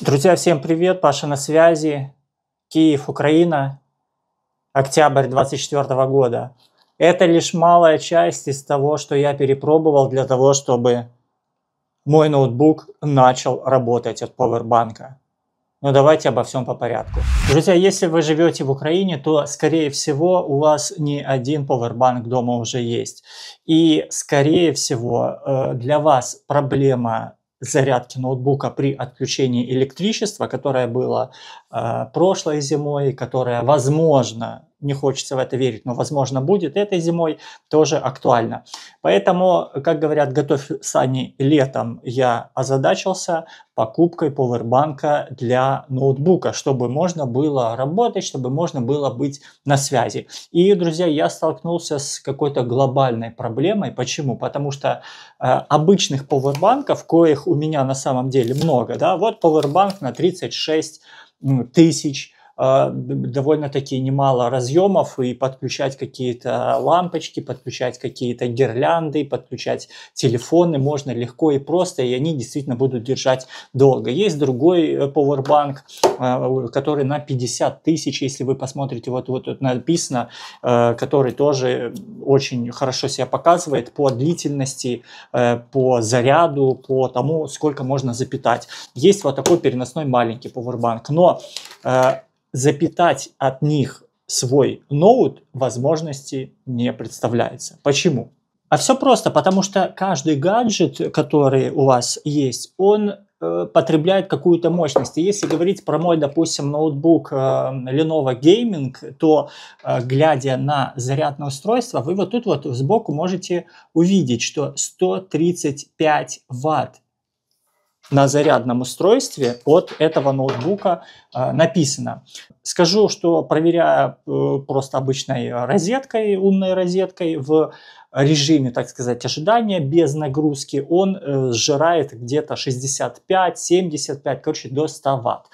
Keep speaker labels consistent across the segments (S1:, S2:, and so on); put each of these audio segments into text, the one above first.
S1: Друзья, всем привет, Паша на связи, Киев, Украина, октябрь 24 года. Это лишь малая часть из того, что я перепробовал для того, чтобы мой ноутбук начал работать от поwerбанка. Но ну, давайте обо всем по порядку. Друзья, если вы живете в Украине, то, скорее всего, у вас не один powerbank дома уже есть. И, скорее всего, э, для вас проблема зарядки ноутбука при отключении электричества, которое было э, прошлой зимой, которое, возможно, не хочется в это верить, но, возможно, будет этой зимой, тоже актуально. Поэтому, как говорят, готовь сани летом, я озадачился покупкой поwerбанка для ноутбука, чтобы можно было работать, чтобы можно было быть на связи. И, друзья, я столкнулся с какой-то глобальной проблемой. Почему? Потому что э, обычных поwerбанков, коих у меня на самом деле много, да, вот поwerбанк на 36 тысяч а, довольно-таки немало разъемов и подключать какие-то лампочки, подключать какие-то гирлянды, подключать телефоны можно легко и просто, и они действительно будут держать долго. Есть другой Powerbank, э, а, который на 50 тысяч, если вы посмотрите, вот вот тут написано, э, который тоже очень хорошо себя показывает по длительности, э, по заряду, по тому, сколько можно запитать. Есть вот такой переносной маленький Powerbank, но запитать от них свой ноут возможности не представляется. Почему? А все просто, потому что каждый гаджет, который у вас есть, он э, потребляет какую-то мощность. И если говорить про мой, допустим, ноутбук э, Lenovo Gaming, то э, глядя на зарядное устройство, вы вот тут вот сбоку можете увидеть, что 135 ватт на зарядном устройстве от этого ноутбука э, написано. Скажу, что проверяя э, просто обычной розеткой, умной розеткой в режиме, так сказать, ожидания без нагрузки, он э, сжирает где-то 65-75, короче, до 100 ватт.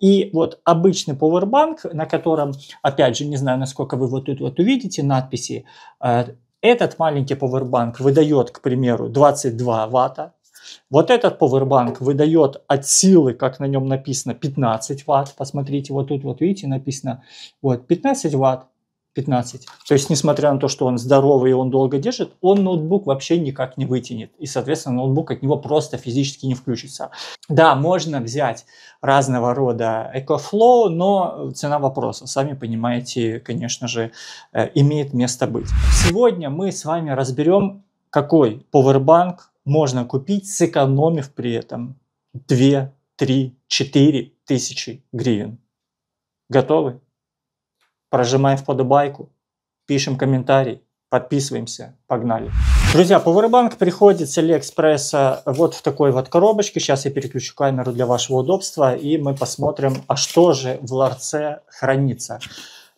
S1: И вот обычный powerbank, на котором, опять же, не знаю, насколько вы вот тут вот увидите надписи, э, этот маленький powerbank выдает, к примеру, 22 ватта, вот этот Powerbank выдает от силы, как на нем написано, 15 ватт. Посмотрите, вот тут вот видите написано вот 15 ватт. 15. То есть, несмотря на то, что он здоровый и он долго держит, он ноутбук вообще никак не вытянет. И, соответственно, ноутбук от него просто физически не включится. Да, можно взять разного рода EcoFlow, но цена вопроса, сами понимаете, конечно же, э, имеет место быть. Сегодня мы с вами разберем, какой Powerbank можно купить, сэкономив при этом 2, 3, 4 тысячи гривен. Готовы? Прожимаем в подобайку, пишем комментарий, подписываемся, погнали. Друзья, Powerbank приходит с Алиэкспресса вот в такой вот коробочке. Сейчас я переключу камеру для вашего удобства и мы посмотрим, а что же в ларце хранится.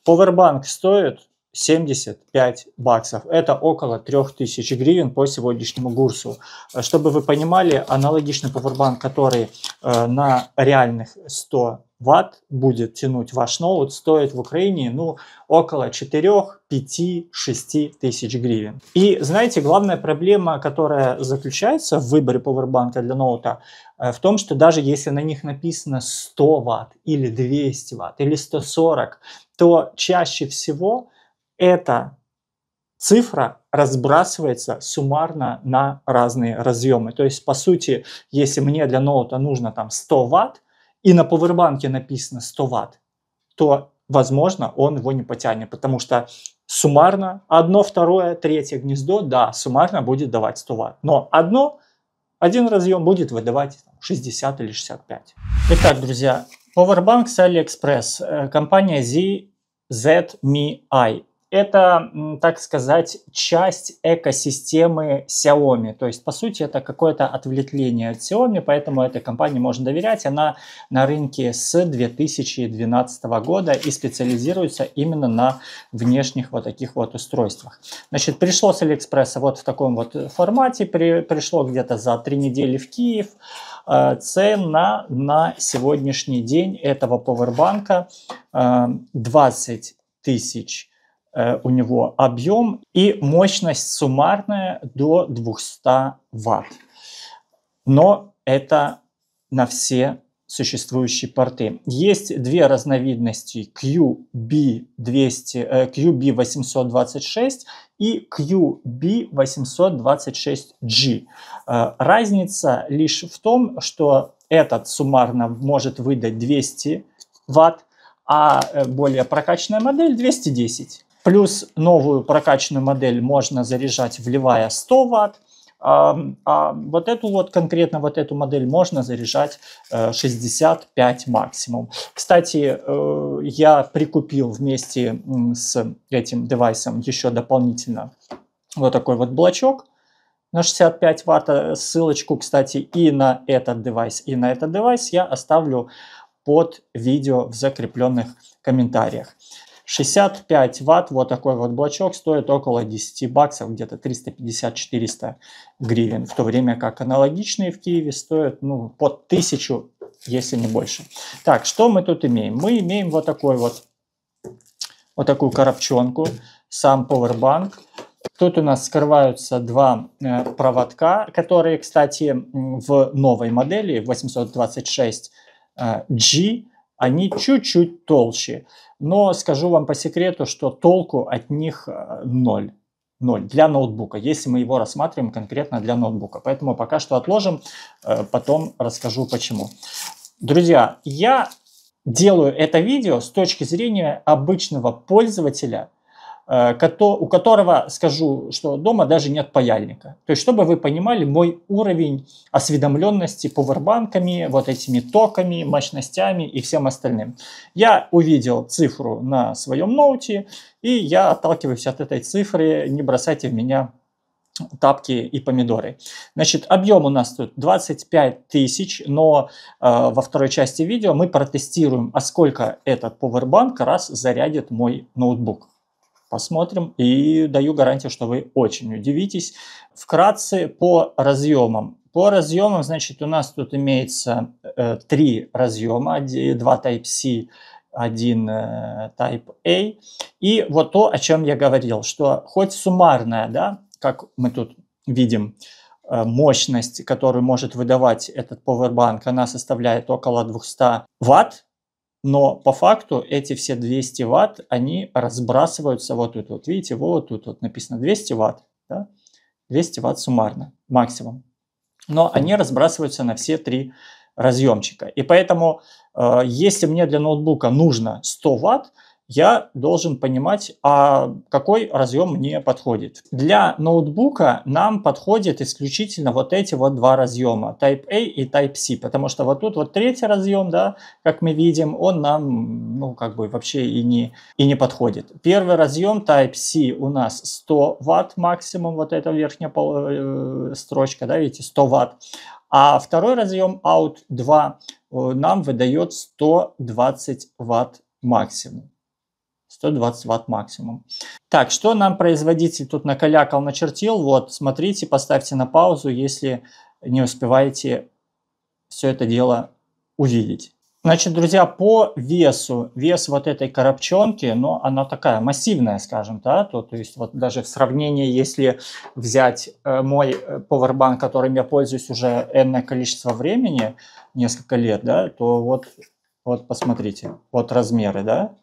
S1: Powerbank стоит 75 баксов. Это около 3000 гривен по сегодняшнему курсу. Чтобы вы понимали, аналогичный powerbank, который э, на реальных 100 ватт будет тянуть ваш ноут, стоит в Украине ну, около 4, 5, 6 тысяч гривен. И знаете, главная проблема, которая заключается в выборе пауэрбанка для ноута, э, в том, что даже если на них написано 100 ватт или 200 ватт или 140, то чаще всего эта цифра разбрасывается суммарно на разные разъемы. То есть, по сути, если мне для ноута нужно там 100 ватт, и на повербанке написано 100 ватт, то, возможно, он его не потянет, потому что суммарно одно, второе, третье гнездо, да, суммарно будет давать 100 ватт. Но одно, один разъем будет выдавать 60 или 65. Итак, друзья, Powerbank с AliExpress, компания Z Z I это, так сказать, часть экосистемы Xiaomi. То есть, по сути, это какое-то отвлечение от Xiaomi, поэтому этой компании можно доверять. Она на рынке с 2012 года и специализируется именно на внешних вот таких вот устройствах. Значит, пришло с Алиэкспресса вот в таком вот формате, при, пришло где-то за три недели в Киев. Э, цена на сегодняшний день этого пауэрбанка 20 э, тысяч Э, у него объем и мощность суммарная до 200 ватт, Но это на все существующие порты. Есть две разновидности QB200, э, QB826 и QB826G. Э, разница лишь в том, что этот суммарно может выдать 200 ватт, а более прокачанная модель 210. Плюс новую прокачанную модель можно заряжать, вливая 100 ватт, А, а вот эту вот, конкретно вот эту модель можно заряжать 65 э, максимум. Кстати, э, я прикупил вместе с этим девайсом еще дополнительно вот такой вот блочок на 65 ватт. Э, ссылочку, кстати, и на этот девайс, и на этот девайс я оставлю под видео в закрепленных комментариях. 65 ватт, вот такой вот блочок, стоит около 10 баксов, где-то 350-400 гривен, в то время как аналогичные в Киеве стоят ну, под 1000, если не больше. Так, что мы тут имеем? Мы имеем вот такой вот, вот такую коробчонку, сам Powerbank, Тут у нас скрываются два э, проводка, которые, кстати, в новой модели 826G они чуть-чуть толще, но скажу вам по секрету, что толку от них э, ноль. ноль для ноутбука, если мы его рассматриваем конкретно для ноутбука. Поэтому пока что отложим, э, потом расскажу почему. Друзья, я делаю это видео с точки зрения обычного пользователя – Э, у которого, скажу, что дома даже нет паяльника. То есть, чтобы вы понимали мой уровень осведомленности повербанками, вот этими токами, мощностями и всем остальным. Я увидел цифру на своем ноуте, и я отталкиваюсь от этой цифры, не бросайте в меня тапки и помидоры. Значит, объем у нас тут 25 тысяч, но э, во второй части видео мы протестируем, а сколько этот повербанк раз зарядит мой ноутбук. Посмотрим. И даю гарантию, что вы очень удивитесь. Вкратце по разъемам. По разъемам, значит, у нас тут имеется э, три разъема, два Type-C, один э, Type-A. И вот то, о чем я говорил, что хоть суммарная, да, как мы тут видим, э, мощность, которую может выдавать этот Powerbank, она составляет около 200 ватт, но по факту эти все 200 ватт, они разбрасываются вот тут. Вот видите, вот тут вот написано 200 ватт. Да? 200 ватт суммарно, максимум. Но они разбрасываются на все три разъемчика. И поэтому, э, если мне для ноутбука нужно 100 ватт, я должен понимать, а какой разъем мне подходит. Для ноутбука нам подходят исключительно вот эти вот два разъема, Type-A и Type-C, потому что вот тут вот третий разъем, да, как мы видим, он нам, ну, как бы вообще и не, и не подходит. Первый разъем Type-C у нас 100 ватт максимум, вот эта верхняя пол, э, строчка, да, видите, 100 ватт. А второй разъем Out 2 э, нам выдает 120 ватт максимум. 120 ватт максимум. Так, что нам производитель тут накалякал, начертил? Вот, смотрите, поставьте на паузу, если не успеваете все это дело увидеть. Значит, друзья, по весу, вес вот этой коробчонки, но ну, она такая массивная, скажем, да, то, то есть вот даже в сравнении, если взять э, мой Powerbank, э, которым я пользуюсь уже энное количество времени, несколько лет, да, то вот, вот посмотрите, вот размеры, да,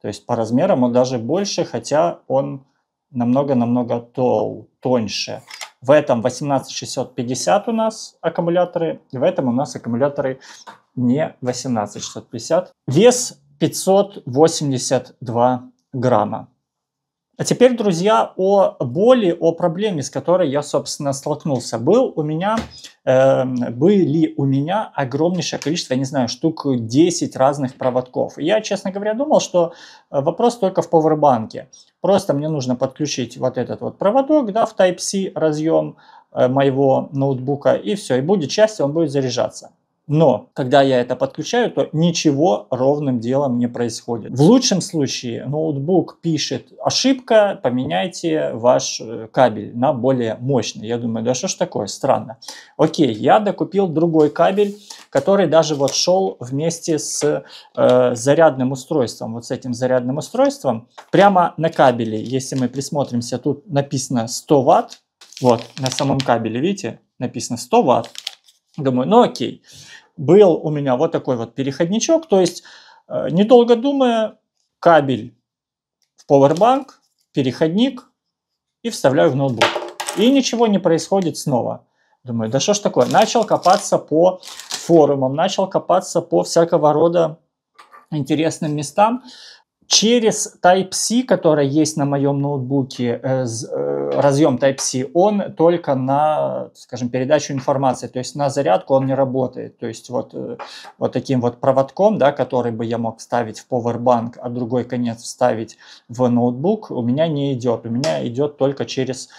S1: то есть по размерам он даже больше, хотя он намного-намного тол, тоньше. В этом 18650 у нас аккумуляторы, и в этом у нас аккумуляторы не 18650. Вес 582 грамма. А теперь, друзья, о боли, о проблеме, с которой я, собственно, столкнулся. Был у меня, э, были у меня огромнейшее количество, я не знаю, штук 10 разных проводков. я, честно говоря, думал, что э, вопрос только в пауэрбанке. Просто мне нужно подключить вот этот вот проводок, да, в Type-C разъем э, моего ноутбука, и все, и будет счастье, он будет заряжаться. Но когда я это подключаю, то ничего ровным делом не происходит. В лучшем случае ноутбук пишет ошибка, поменяйте ваш э, кабель на более мощный. Я думаю, да что ж такое, странно. Окей, я докупил другой кабель, который даже вот шел вместе с э, зарядным устройством. Вот с этим зарядным устройством. Прямо на кабеле, если мы присмотримся, тут написано 100 ватт. Вот, на самом кабеле, видите, написано 100 ватт. Думаю, ну окей был у меня вот такой вот переходничок, то есть э, недолго думая, кабель в Powerbank, переходник и вставляю в ноутбук. И ничего не происходит снова. Думаю, да что ж такое? Начал копаться по форумам, начал копаться по всякого рода интересным местам. Через Type-C, который есть на моем ноутбуке, э, э, разъем Type-C, он только на, скажем, передачу информации, то есть на зарядку он не работает. То есть вот, э, вот таким вот проводком, да, который бы я мог вставить в Powerbank, а другой конец вставить в ноутбук, у меня не идет. У меня идет только через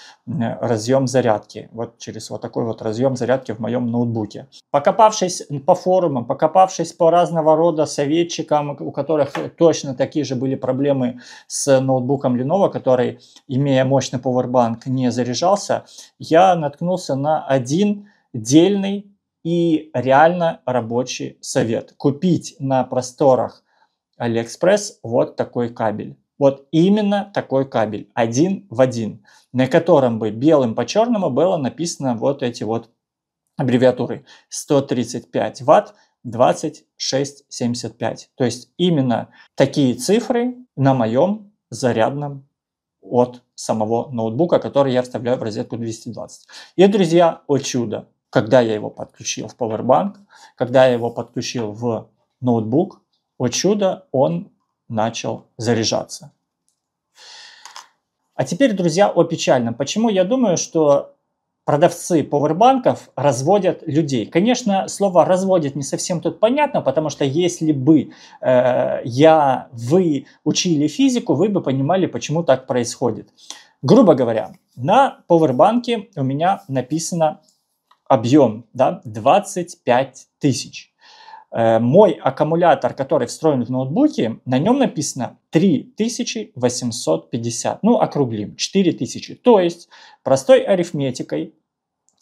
S1: разъем зарядки, вот через вот такой вот разъем зарядки в моем ноутбуке. Покопавшись по форумам, покопавшись по разного рода советчикам, у которых точно такие же были проблемы с ноутбуком Lenovo, который, имея мощный Powerbank, не заряжался, я наткнулся на один дельный и реально рабочий совет. Купить на просторах AliExpress вот такой кабель. Вот именно такой кабель, один в один, на котором бы белым по черному было написано вот эти вот аббревиатуры 135 ватт 2675. То есть именно такие цифры на моем зарядном от самого ноутбука, который я вставляю в розетку 220. И, друзья, о чудо, когда я его подключил в Powerbank, когда я его подключил в ноутбук, о чудо, он начал заряжаться. А теперь, друзья, о печальном. Почему я думаю, что продавцы повербанков разводят людей. Конечно, слово «разводят» не совсем тут понятно, потому что если бы э, я, вы учили физику, вы бы понимали, почему так происходит. Грубо говоря, на повербанке у меня написано объем да, 25 тысяч. Э, мой аккумулятор, который встроен в ноутбуке, на нем написано 3850, ну округлим, 4000. То есть простой арифметикой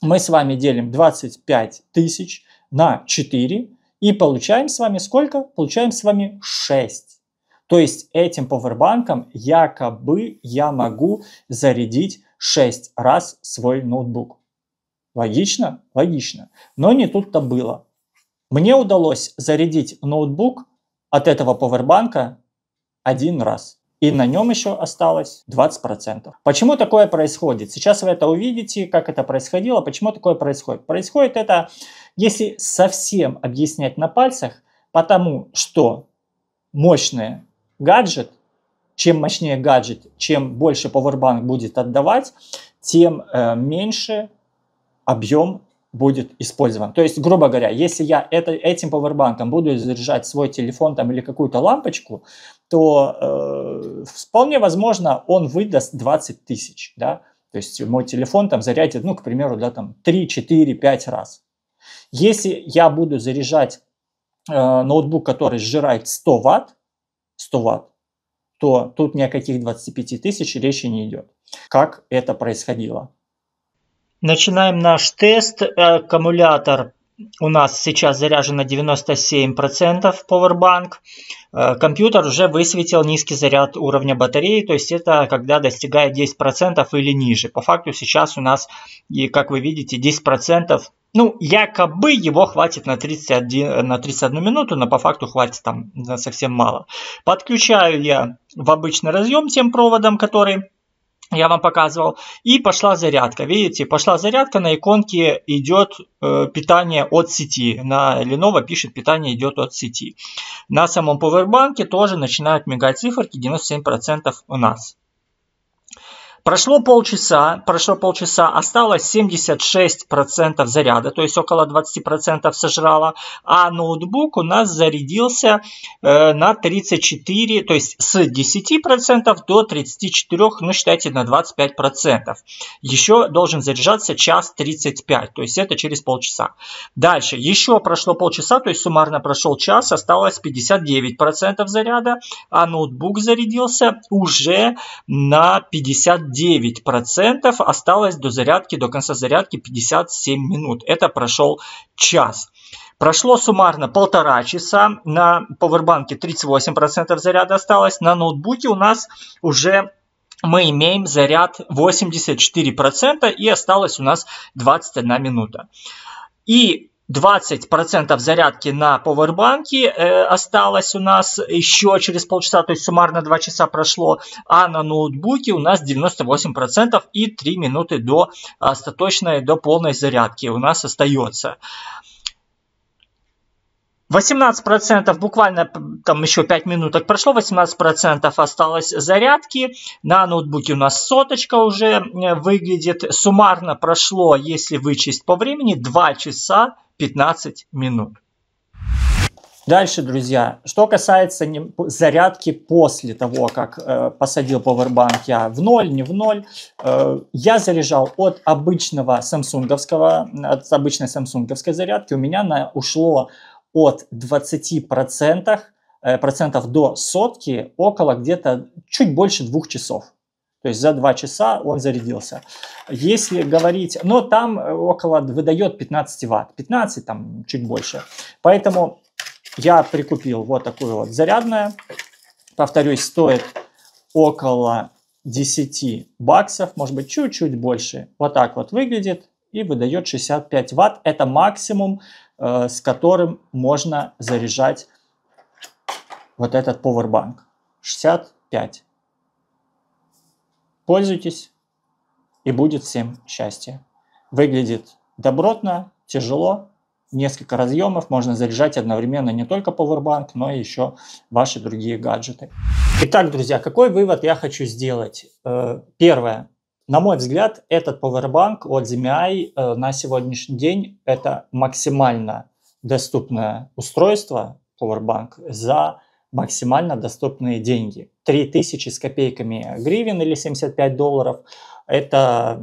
S1: мы с вами делим 25 тысяч на 4 и получаем с вами сколько? Получаем с вами 6. То есть этим повербанком якобы я могу зарядить 6 раз свой ноутбук. Логично? Логично. Но не тут-то было. Мне удалось зарядить ноутбук от этого повербанка один раз. И на нем еще осталось 20%. Почему такое происходит? Сейчас вы это увидите, как это происходило, почему такое происходит. Происходит это, если совсем объяснять на пальцах, потому что мощный гаджет, чем мощнее гаджет, чем больше Powerbank будет отдавать, тем э, меньше объем будет использован. То есть, грубо говоря, если я это, этим пауэрбанком буду заряжать свой телефон там, или какую-то лампочку, то э, вполне возможно он выдаст 20 тысяч. Да? То есть мой телефон там зарядит, ну, к примеру, да, там 3, 4, 5 раз. Если я буду заряжать э, ноутбук, который сжирает 100 ватт, 100 ватт, то тут ни о каких 25 тысяч речи не идет. Как это происходило? Начинаем наш тест. Э, аккумулятор у нас сейчас заряжен на 97% Powerbank. Э, компьютер уже высветил низкий заряд уровня батареи, то есть это когда достигает 10% или ниже. По факту сейчас у нас, и как вы видите, 10%, ну, якобы его хватит на, 31, на 31 минуту, но по факту хватит там совсем мало. Подключаю я в обычный разъем тем проводом, который я вам показывал. И пошла зарядка. Видите, пошла зарядка, на иконке идет э, питание от сети. На Lenovo пишет питание идет от сети. На самом Powerbank тоже начинают мигать циферки 97% у нас. Прошло полчаса, прошло полчаса, осталось 76% заряда, то есть около 20% сожрало, а ноутбук у нас зарядился э, на 34, то есть с 10% до 34, ну считайте на 25%. Еще должен заряжаться час 35, то есть это через полчаса. Дальше, еще прошло полчаса, то есть суммарно прошел час, осталось 59% заряда, а ноутбук зарядился уже на 59%. 9% осталось до зарядки, до конца зарядки 57 минут. Это прошел час. Прошло суммарно полтора часа, на повербанке 38% заряда осталось, на ноутбуке у нас уже мы имеем заряд 84% и осталось у нас 21 минута. И 20% зарядки на поwerbanке э, осталось у нас еще через полчаса, то есть суммарно 2 часа прошло, а на ноутбуке у нас 98% и 3 минуты до а, остаточной, до полной зарядки у нас остается. 18% буквально там еще 5 минуток прошло, 18% осталось зарядки. На ноутбуке у нас соточка уже э, выглядит. Суммарно прошло, если вычесть по времени, 2 часа 15 минут. Дальше, друзья, что касается зарядки после того, как э, посадил Powerbank я в ноль, не в ноль, э, я заряжал от обычного самсунговского, от обычной самсунговской зарядки, у меня на, ушло от 20% э, процентов до сотки около где-то чуть больше двух часов. То есть за 2 часа он зарядился. Если говорить, но там э, около выдает 15 ватт, 15 там чуть больше. Поэтому я прикупил вот такую вот зарядную. Повторюсь, стоит около 10 баксов, может быть чуть-чуть больше. Вот так вот выглядит и выдает 65 ватт. Это максимум, э, с которым можно заряжать вот этот powerbank. 65 Пользуйтесь, и будет всем счастье. Выглядит добротно, тяжело, несколько разъемов, можно заряжать одновременно не только Powerbank, но и еще ваши другие гаджеты. Итак, друзья, какой вывод я хочу сделать? Э, первое. На мой взгляд, этот Powerbank от ZMI э, на сегодняшний день это максимально доступное устройство Powerbank за максимально доступные деньги. 3000 с копейками гривен или 75 долларов, это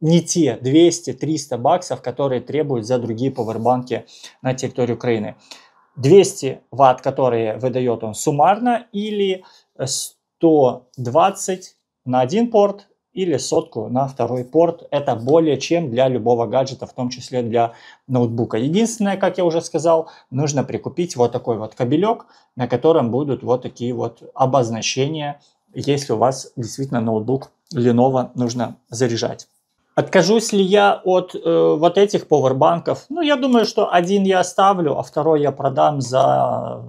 S1: не те 200-300 баксов, которые требуют за другие пауэрбанки на территории Украины. 200 ватт, которые выдает он суммарно, или 120 на один порт, или сотку на второй порт. Это более чем для любого гаджета, в том числе для ноутбука. Единственное, как я уже сказал, нужно прикупить вот такой вот кабелек, на котором будут вот такие вот обозначения, если у вас действительно ноутбук Lenovo нужно заряжать. Откажусь ли я от э, вот этих поwerбанков? Ну, я думаю, что один я оставлю, а второй я продам за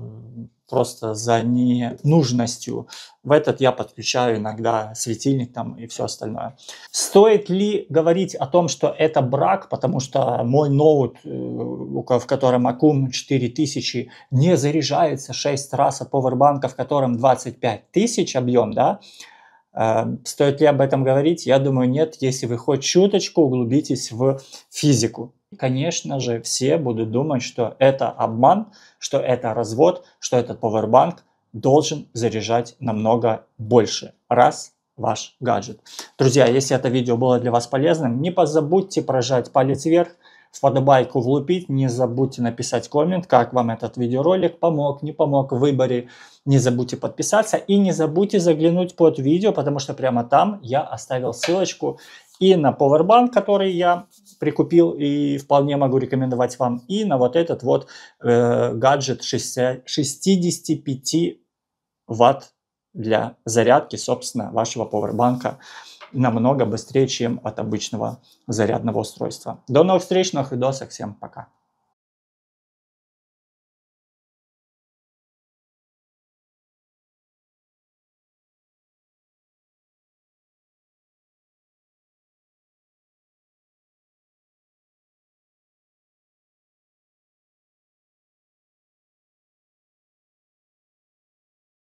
S1: просто за ненужностью. В этот я подключаю иногда светильник там и все остальное. Стоит ли говорить о том, что это брак, потому что мой ноут, э, в котором Акум 4000, не заряжается 6 раз, а Powerbank, в котором 25 тысяч объем, да, э, Стоит ли об этом говорить? Я думаю, нет. Если вы хоть чуточку углубитесь в физику. Конечно же, все будут думать, что это обман, что это развод, что этот пауэрбанк должен заряжать намного больше раз ваш гаджет. Друзья, если это видео было для вас полезным, не позабудьте прожать палец вверх, в подобайку влупить, не забудьте написать коммент, как вам этот видеоролик помог, не помог в выборе. Не забудьте подписаться и не забудьте заглянуть под видео, потому что прямо там я оставил ссылочку и на Powerbank, который я прикупил и вполне могу рекомендовать вам, и на вот этот вот э, гаджет 65 ватт для зарядки, собственно, вашего Powerbank намного быстрее, чем от обычного зарядного устройства. До новых встреч, новых видосах, всем пока!